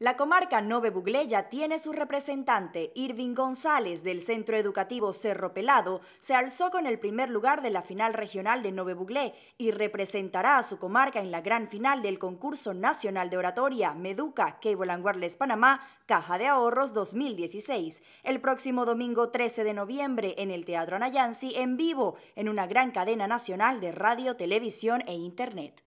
La comarca Nove ya tiene su representante, Irving González, del Centro Educativo Cerro Pelado, se alzó con el primer lugar de la final regional de Nove Buglé y representará a su comarca en la gran final del concurso nacional de oratoria Meduca Cable and Panamá Caja de Ahorros 2016, el próximo domingo 13 de noviembre en el Teatro Anayansi en vivo, en una gran cadena nacional de radio, televisión e internet.